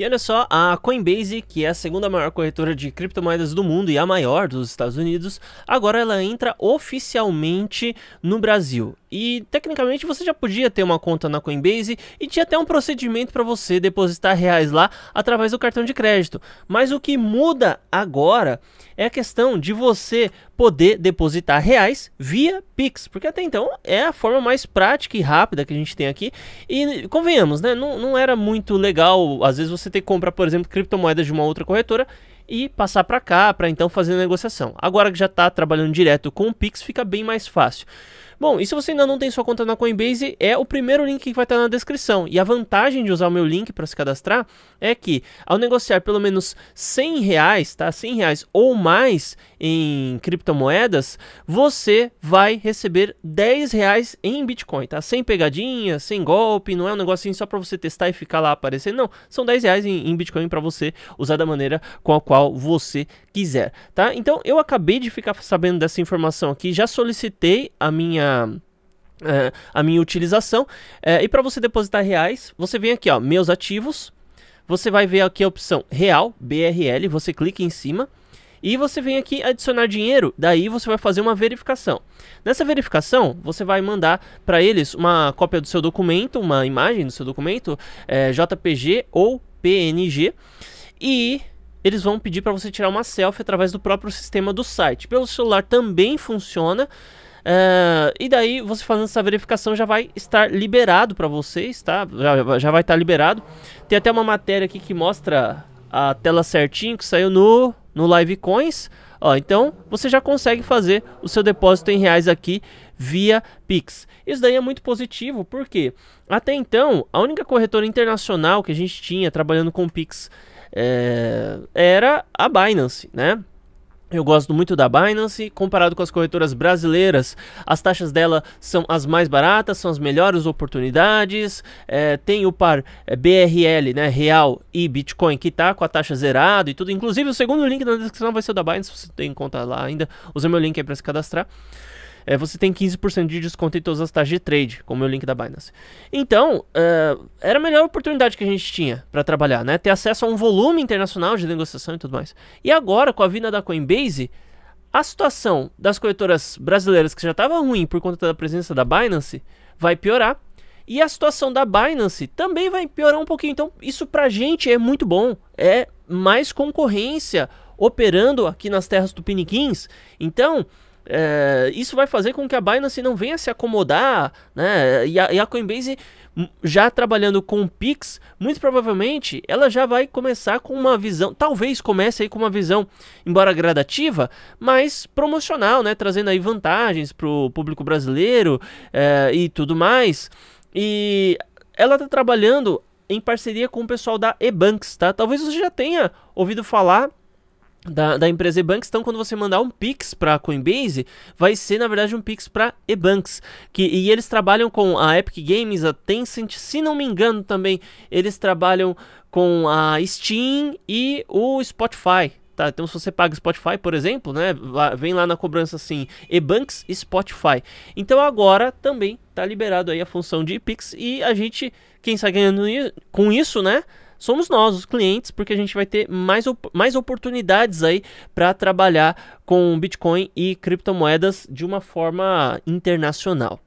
E olha só, a Coinbase, que é a segunda maior corretora de criptomoedas do mundo e a maior dos Estados Unidos, agora ela entra oficialmente no Brasil. E tecnicamente você já podia ter uma conta na Coinbase e tinha até um procedimento para você depositar reais lá através do cartão de crédito. Mas o que muda agora é a questão de você poder depositar reais via Pix, porque até então é a forma mais prática e rápida que a gente tem aqui. E convenhamos, né? Não, não era muito legal às vezes você ter que comprar, por exemplo, criptomoedas de uma outra corretora e passar para cá para então fazer a negociação. Agora que já está trabalhando direto com o Pix, fica bem mais fácil. Bom, e se você ainda não tem sua conta na Coinbase, é o primeiro link que vai estar na descrição. E a vantagem de usar o meu link para se cadastrar é que ao negociar pelo menos 100 reais, tá? 100 reais ou mais em criptomoedas, você vai receber 10 reais em Bitcoin, tá? Sem pegadinha, sem golpe, não é um negocinho só para você testar e ficar lá aparecendo, não. São 10 reais em, em Bitcoin para você usar da maneira com a qual você quiser, tá? Então eu acabei de ficar sabendo dessa informação aqui, já solicitei a minha é, a minha utilização. É, e para você depositar reais, você vem aqui, ó, meus ativos. Você vai ver aqui a opção real, BRL, você clica em cima. E você vem aqui adicionar dinheiro, daí você vai fazer uma verificação. Nessa verificação, você vai mandar para eles uma cópia do seu documento, uma imagem do seu documento, é, JPG ou PNG. E eles vão pedir para você tirar uma selfie através do próprio sistema do site. Pelo celular também funciona. Ah, e daí você fazendo essa verificação já vai estar liberado para vocês, tá? Já, já vai estar liberado. Tem até uma matéria aqui que mostra a tela certinho que saiu no, no Live Coins. Ó, então você já consegue fazer o seu depósito em reais aqui via Pix. Isso daí é muito positivo, porque até então a única corretora internacional que a gente tinha trabalhando com Pix é, era a Binance, né? Eu gosto muito da Binance, comparado com as corretoras brasileiras, as taxas dela são as mais baratas, são as melhores oportunidades. É, tem o par é, BRL, né, real e Bitcoin que tá com a taxa zerada e tudo. Inclusive o segundo link na descrição vai ser o da Binance, se você tem conta lá ainda, usa meu link aí para se cadastrar é, você tem 15% de desconto em todas as taxas de trade, como é o link da Binance. Então, é, era a melhor oportunidade que a gente tinha para trabalhar, né? Ter acesso a um volume internacional de negociação e tudo mais. E agora, com a vinda da Coinbase, a situação das corretoras brasileiras, que já estava ruim por conta da presença da Binance, vai piorar. E a situação da Binance também vai piorar um pouquinho. Então, isso pra gente é muito bom. É mais concorrência operando aqui nas terras tupiniquins. Então, é, isso vai fazer com que a Binance não venha se acomodar, né? E a, e a Coinbase hum, já trabalhando com o Pix, muito provavelmente ela já vai começar com uma visão, talvez comece aí com uma visão, embora gradativa, mas promocional, né? Trazendo aí vantagens para o público brasileiro é, e tudo mais. E ela está trabalhando em parceria com o pessoal da Ebanks, tá? Talvez você já tenha ouvido falar da, da empresa Ebanks. Então, quando você mandar um Pix para Coinbase, vai ser na verdade um Pix para Ebanks. Que, e eles trabalham com a Epic Games, a Tencent, se não me engano também, eles trabalham com a Steam e o Spotify. Tá, então, se você paga Spotify, por exemplo, né, vem lá na cobrança assim, Ebanks Spotify. Então, agora também está liberado aí a função de Pix e a gente, quem está ganhando com isso, né? somos nós, os clientes, porque a gente vai ter mais, op mais oportunidades aí para trabalhar com Bitcoin e criptomoedas de uma forma internacional.